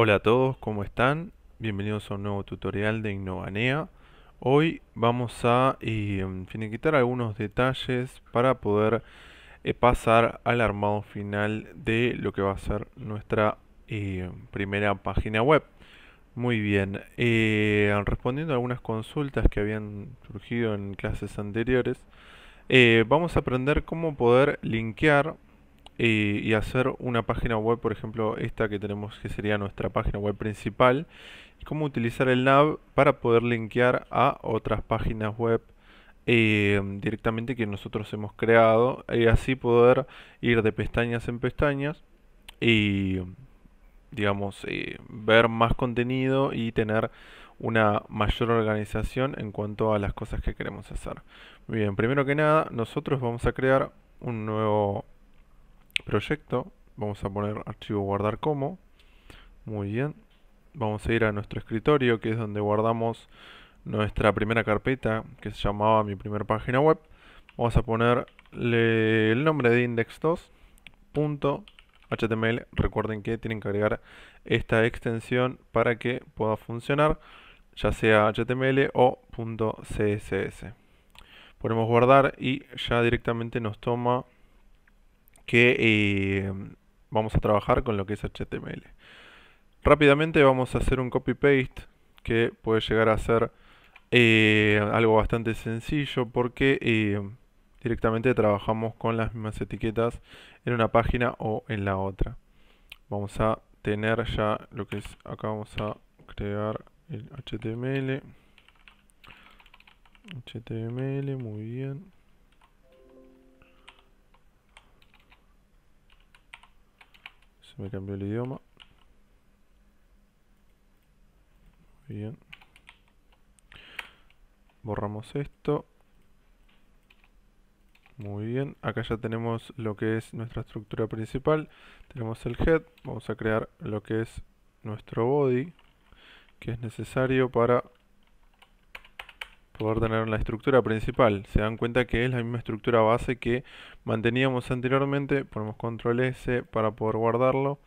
Hola a todos, ¿cómo están? Bienvenidos a un nuevo tutorial de Innovanea. Hoy vamos a eh, finiquitar algunos detalles para poder eh, pasar al armado final de lo que va a ser nuestra eh, primera página web. Muy bien, eh, respondiendo a algunas consultas que habían surgido en clases anteriores, vamos a aprender cómo poder linkear y, hacer una página web, por ejemplo, esta que tenemos que sería nuestra página web principal, y cómo utilizar el nav para poder linkear a otras páginas web eh, directamente que nosotros hemos creado y así poder ir de pestañas en pestañas y digamos eh, ver más contenido y tener una mayor organización en cuanto a las cosas que queremos hacer. Muy bien, primero que nada, nosotros vamos a crear un nuevo proyecto, vamos a poner archivo guardar como, muy bien, vamos a ir a nuestro escritorio que es donde guardamos nuestra primera carpeta que se llamaba mi primera página web, vamos a ponerle el nombre de index2.html, recuerden que tienen que agregar esta extensión para que pueda funcionar, ya sea HTML o .css. Ponemos guardar y ya directamente nos toma que eh, vamos a trabajar con lo que es HTML. Rápidamente vamos a hacer un copy-paste que puede llegar a ser eh, algo bastante sencillo porque eh, directamente trabajamos con las mismas etiquetas en una página o en la otra. Vamos a tener ya lo que es, acá vamos a crear el HTML. HTML, muy bien. me cambió el idioma. Bien. Borramos esto. Muy bien, acá ya tenemos lo que es nuestra estructura principal. Tenemos el head, vamos a crear lo que es nuestro body, que es necesario para poder tener la estructura principal. Se dan cuenta que es la misma estructura base que manteníamos anteriormente. Ponemos control S para poder guardarlo.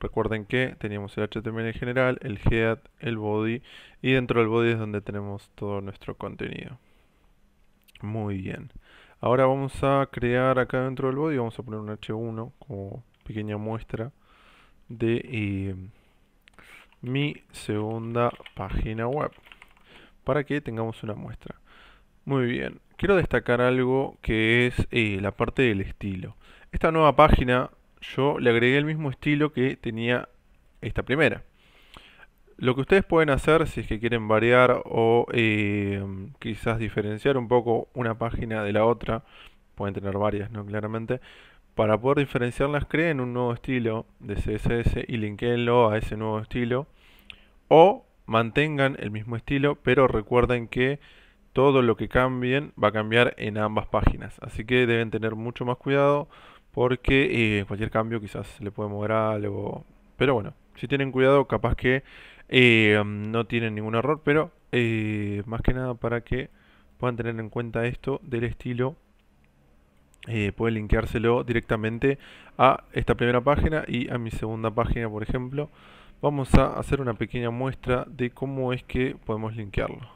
Recuerden que teníamos el HTML general, el head, el body y dentro del body es donde tenemos todo nuestro contenido. Muy bien. Ahora vamos a crear acá dentro del body, vamos a poner un H1 como pequeña muestra de eh, mi segunda página web para que tengamos una muestra. Muy bien, quiero destacar algo que es eh, la parte del estilo. Esta nueva página yo le agregué el mismo estilo que tenía esta primera. Lo que ustedes pueden hacer si es que quieren variar o eh, quizás diferenciar un poco una página de la otra, pueden tener varias, ¿no? Claramente, para poder diferenciarlas creen un nuevo estilo de CSS y linkenlo a ese nuevo estilo o mantengan el mismo estilo, pero recuerden que todo lo que cambien va a cambiar en ambas páginas. Así que deben tener mucho más cuidado porque eh, cualquier cambio quizás se le puede mover algo. Pero bueno, si tienen cuidado, capaz que eh, no tienen ningún error, pero eh, más que nada para que puedan tener en cuenta esto del estilo. pueden linkeárselo directamente a esta primera página y a mi segunda página, por ejemplo vamos a hacer una pequeña muestra de cómo es que podemos linkearlo.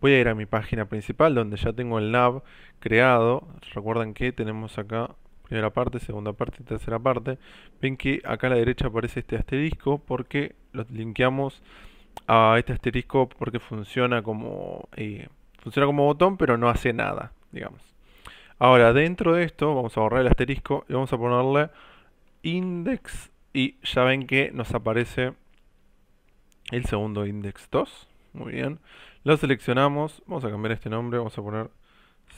Voy a ir a mi página principal donde ya tengo el nav creado. Recuerden que tenemos acá primera parte, segunda parte y tercera parte. Ven que acá a la derecha aparece este asterisco porque lo linkeamos a este asterisco porque funciona como, eh, funciona como botón pero no hace nada, digamos. Ahora, dentro de esto vamos a borrar el asterisco y vamos a ponerle index y ya ven que nos aparece el segundo index 2. Muy bien. Lo seleccionamos. Vamos a cambiar este nombre. Vamos a poner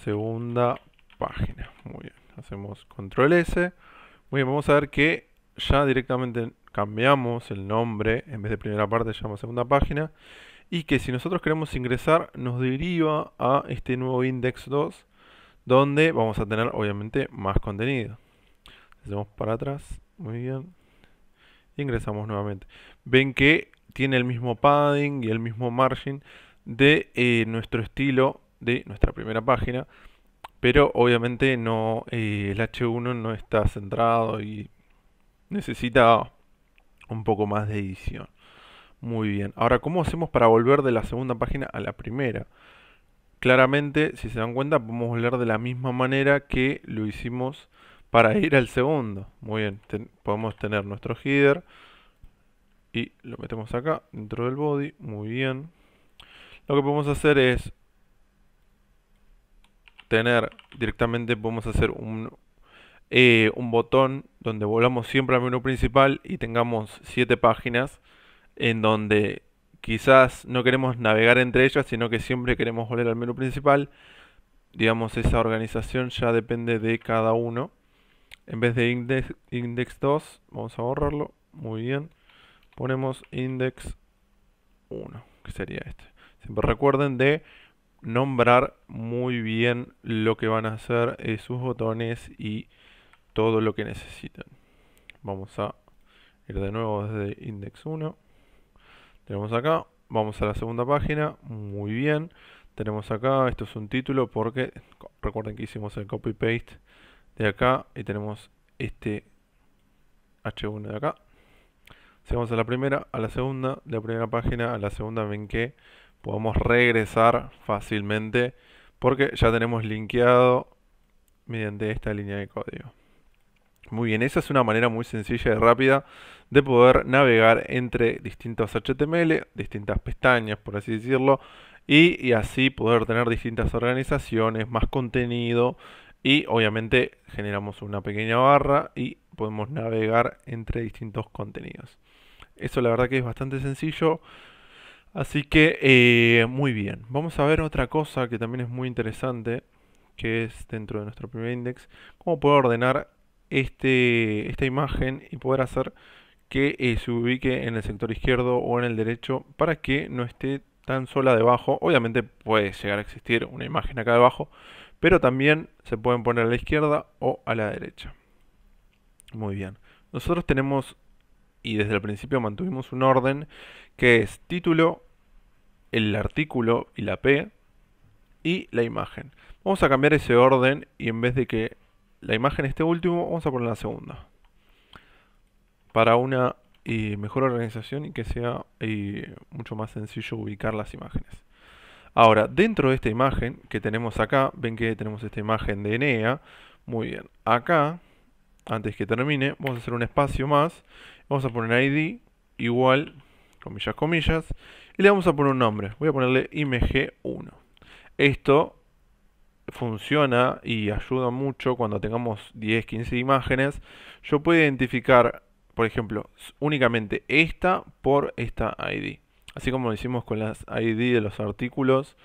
segunda página. Muy bien. Hacemos control S. Muy bien, vamos a ver que ya directamente cambiamos el nombre. En vez de primera parte, llamamos segunda página. Y que si nosotros queremos ingresar, nos deriva a este nuevo index 2. Donde vamos a tener obviamente más contenido. Hacemos para atrás. Muy bien ingresamos nuevamente. Ven que tiene el mismo padding y el mismo margin de eh, nuestro estilo de nuestra primera página, pero obviamente no eh, el H1 no está centrado y necesita un poco más de edición. Muy bien. Ahora, ¿cómo hacemos para volver de la segunda página a la primera? Claramente, si se dan cuenta, podemos volver de la misma manera que lo hicimos para ir al segundo. Muy bien, podemos tener nuestro header y lo metemos acá dentro del body. Muy bien. Lo que podemos hacer es tener directamente, podemos hacer un, eh, un botón donde volvamos siempre al menú principal y tengamos siete páginas en donde quizás no queremos navegar entre ellas, sino que siempre queremos volver al menú principal. Digamos, esa organización ya depende de cada uno. En vez de index, index 2, vamos a borrarlo. Muy bien. Ponemos index 1, que sería este. Siempre recuerden de nombrar muy bien lo que van a hacer eh, sus botones y todo lo que necesitan. Vamos a ir de nuevo desde index 1. Tenemos acá, vamos a la segunda página, muy bien. Tenemos acá, esto es un título porque recuerden que hicimos el copy paste de acá y tenemos este H1 de acá. Si vamos a la primera, a la segunda, de la primera página a la segunda, ven que podemos regresar fácilmente porque ya tenemos linkeado mediante esta línea de código. Muy bien, esa es una manera muy sencilla y rápida de poder navegar entre distintos HTML, distintas pestañas, por así decirlo, y, y así poder tener distintas organizaciones, más contenido y obviamente generamos una pequeña barra y podemos navegar entre distintos contenidos. Eso la verdad que es bastante sencillo. Así que eh, muy bien. Vamos a ver otra cosa que también es muy interesante. Que es dentro de nuestro primer index. Cómo puedo ordenar este, esta imagen y poder hacer que eh, se ubique en el sector izquierdo o en el derecho. Para que no esté tan sola debajo. Obviamente puede llegar a existir una imagen acá debajo pero también se pueden poner a la izquierda o a la derecha. Muy bien. Nosotros tenemos, y desde el principio mantuvimos un orden, que es título, el artículo y la P, y la imagen. Vamos a cambiar ese orden y en vez de que la imagen esté último, vamos a poner la segunda. Para una eh, mejor organización y que sea eh, mucho más sencillo ubicar las imágenes. Ahora, dentro de esta imagen que tenemos acá, ven que tenemos esta imagen de Enea. Muy bien, acá, antes que termine, vamos a hacer un espacio más. Vamos a poner ID igual, comillas, comillas, y le vamos a poner un nombre. Voy a ponerle img1. Esto funciona y ayuda mucho cuando tengamos 10, 15 imágenes. Yo puedo identificar, por ejemplo, únicamente esta por esta ID así como lo hicimos con las ID de los artículos,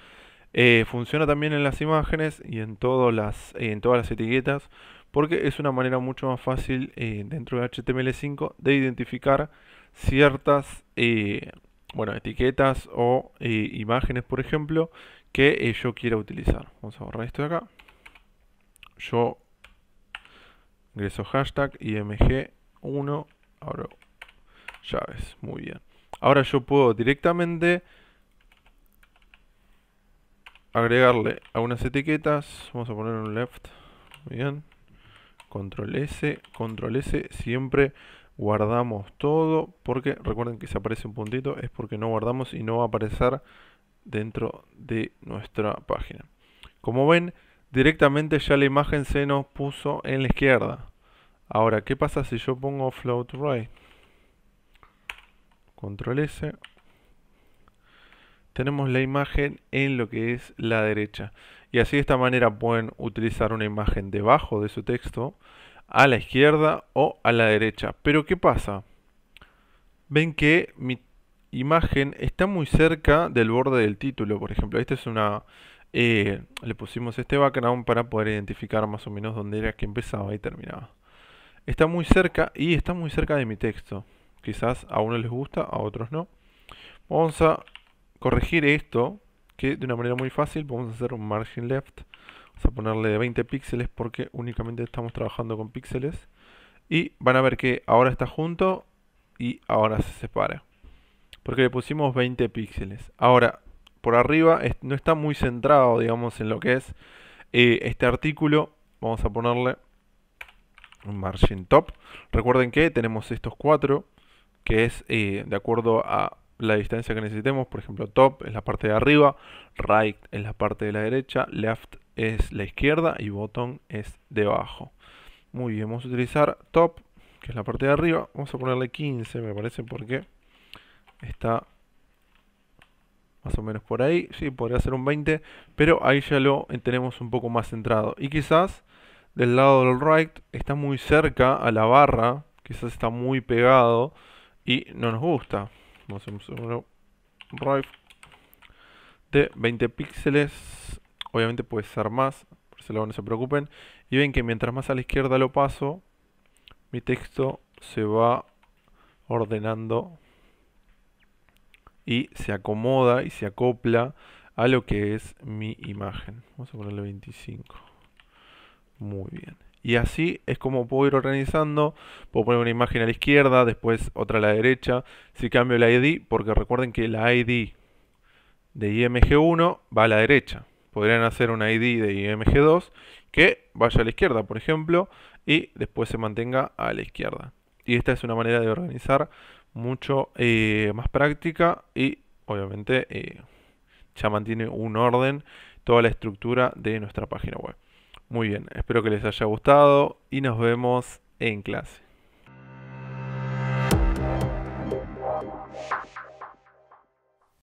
eh, funciona también en las imágenes y en, todas las, etiquetas, porque es una manera mucho más fácil eh, dentro de HTML5 de identificar ciertas eh, bueno, etiquetas o imágenes, por ejemplo, que yo quiera utilizar. Vamos a borrar esto de acá. Yo ingreso hashtag img1, ahora llaves, muy bien. Ahora yo puedo directamente agregarle algunas etiquetas. Vamos a poner un left. bien. Control S, control S. Siempre guardamos todo. Porque recuerden que si aparece un puntito es porque no guardamos y no va a aparecer dentro de nuestra página. Como ven, directamente ya la imagen se nos puso en la izquierda. Ahora, ¿qué pasa si yo pongo float right? Control S. Tenemos la imagen en lo que es la derecha. Y así de esta manera pueden utilizar una imagen debajo de su texto, a la izquierda o a la derecha. Pero ¿qué pasa? Ven que mi imagen está muy cerca del borde del título. Por ejemplo, esta es una... Eh, le pusimos este background para poder identificar más o menos dónde era que empezaba y terminaba. Está muy cerca y está muy cerca de mi texto. Quizás a unos les gusta, a otros no. Vamos a corregir esto, que de una manera muy fácil vamos a hacer un margin left. Vamos a ponerle de 20 píxeles porque únicamente estamos trabajando con píxeles. Y van a ver que ahora está junto y ahora se separa. Porque le pusimos 20 píxeles. Ahora, por arriba no está muy centrado, digamos, en lo que es eh, este artículo. Vamos a ponerle un margin top. Recuerden que tenemos estos cuatro que es eh, de acuerdo a la distancia que necesitemos, por ejemplo, top es la parte de arriba, right es la parte de la derecha, left es la izquierda y bottom es debajo. Muy bien, vamos a utilizar top, que es la parte de arriba, vamos a ponerle 15 me parece porque está más o menos por ahí, sí, podría ser un 20, pero ahí ya lo eh, tenemos un poco más centrado. Y quizás del lado del right está muy cerca a la barra, quizás está muy pegado, y no nos gusta. Vamos a un de 20 píxeles. Obviamente puede ser más, por ese no se preocupen. Y ven que mientras más a la izquierda lo paso, mi texto se va ordenando y se acomoda y se acopla a lo que es mi imagen. Vamos a ponerle 25. Muy bien. Y así es como puedo ir organizando. Puedo poner una imagen a la izquierda, después otra a la derecha. Si cambio la ID, porque recuerden que la ID de IMG1 va a la derecha. Podrían hacer una ID de IMG2 que vaya a la izquierda, por ejemplo, y después se mantenga a la izquierda. Y esta es una manera de organizar mucho eh, más práctica y obviamente eh, ya mantiene un orden toda la estructura de nuestra página web. Muy bien, espero que les haya gustado y nos vemos en clase.